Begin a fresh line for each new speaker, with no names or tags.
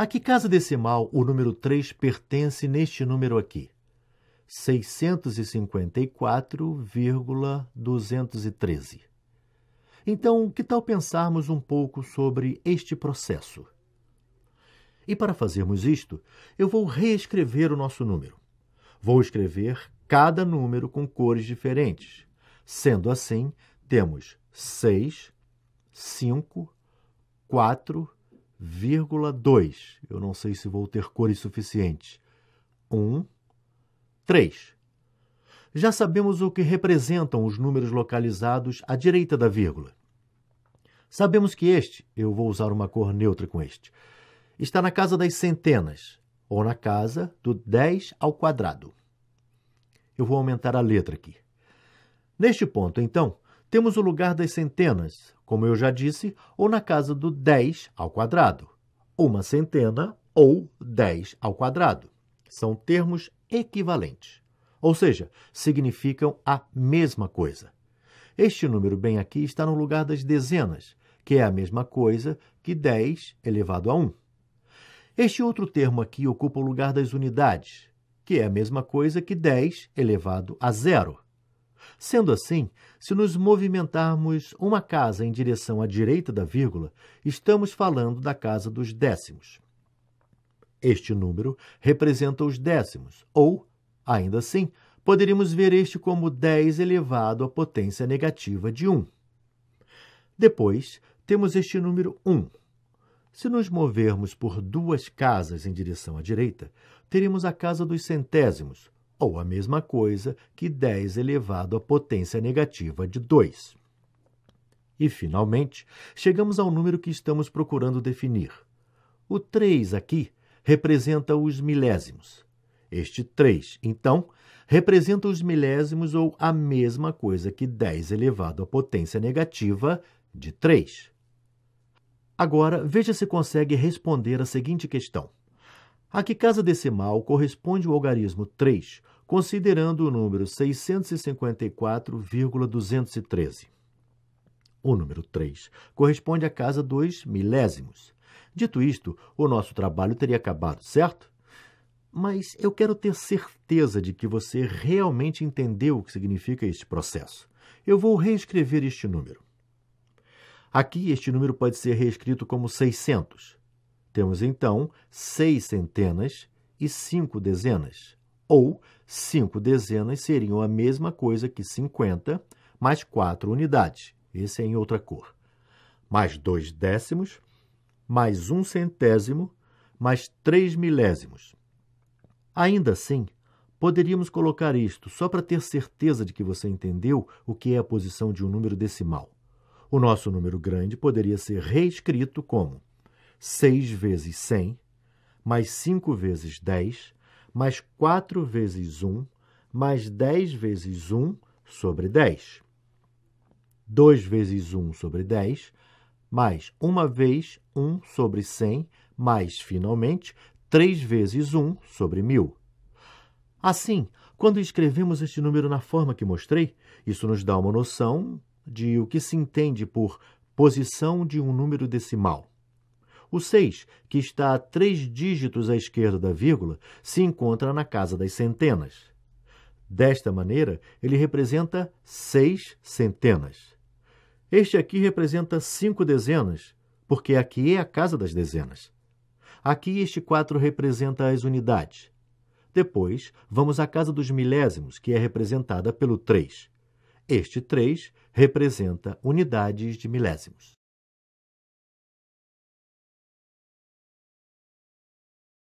A que casa decimal o número 3 pertence neste número aqui? 654,213. Então, que tal pensarmos um pouco sobre este processo? E para fazermos isto, eu vou reescrever o nosso número. Vou escrever cada número com cores diferentes. Sendo assim, temos 6, 5, 4, 2, eu não sei se vou ter cores suficientes. 1, 3. Já sabemos o que representam os números localizados à direita da vírgula. Sabemos que este, eu vou usar uma cor neutra com este, está na casa das centenas, ou na casa do 10 ao quadrado. Eu vou aumentar a letra aqui. Neste ponto, então, temos o lugar das centenas, como eu já disse, ou na casa do 10 ao quadrado. Uma centena ou 10 ao quadrado. São termos equivalentes, ou seja, significam a mesma coisa. Este número bem aqui está no lugar das dezenas, que é a mesma coisa que 10 elevado a 1. Este outro termo aqui ocupa o lugar das unidades, que é a mesma coisa que 10 elevado a zero. Sendo assim, se nos movimentarmos uma casa em direção à direita da vírgula, estamos falando da casa dos décimos. Este número representa os décimos, ou, ainda assim, poderíamos ver este como 10 elevado à potência negativa de 1. Depois, temos este número 1. Se nos movermos por duas casas em direção à direita, teremos a casa dos centésimos, ou a mesma coisa que 10 elevado à potência negativa de 2. E, finalmente, chegamos ao número que estamos procurando definir. O 3 aqui representa os milésimos. Este 3, então, representa os milésimos ou a mesma coisa que 10 elevado à potência negativa de 3. Agora, veja se consegue responder a seguinte questão. A que casa decimal corresponde o algarismo 3, considerando o número 654,213. O número 3 corresponde à casa dos milésimos. Dito isto, o nosso trabalho teria acabado, certo? Mas eu quero ter certeza de que você realmente entendeu o que significa este processo. Eu vou reescrever este número. Aqui, este número pode ser reescrito como 600. Temos então seis centenas e cinco dezenas. Ou cinco dezenas seriam a mesma coisa que 50 mais quatro unidades, esse é em outra cor, mais dois décimos, mais um centésimo, mais três milésimos. Ainda assim, poderíamos colocar isto só para ter certeza de que você entendeu o que é a posição de um número decimal. O nosso número grande poderia ser reescrito como 6 vezes 100, mais 5 vezes 10, mais 4 vezes 1, mais 10 vezes 1 sobre 10. 2 vezes 1 sobre 10, mais 1 vez 1 sobre 100, mais, finalmente, 3 vezes 1 sobre 1000. Assim, quando escrevemos este número na forma que mostrei, isso nos dá uma noção de o que se entende por posição de um número decimal. O 6, que está a três dígitos à esquerda da vírgula, se encontra na casa das centenas. Desta maneira, ele representa seis centenas. Este aqui representa cinco dezenas, porque aqui é a casa das dezenas. Aqui este 4 representa as unidades. Depois, vamos à casa dos milésimos, que é representada pelo 3. Este 3 representa unidades de milésimos.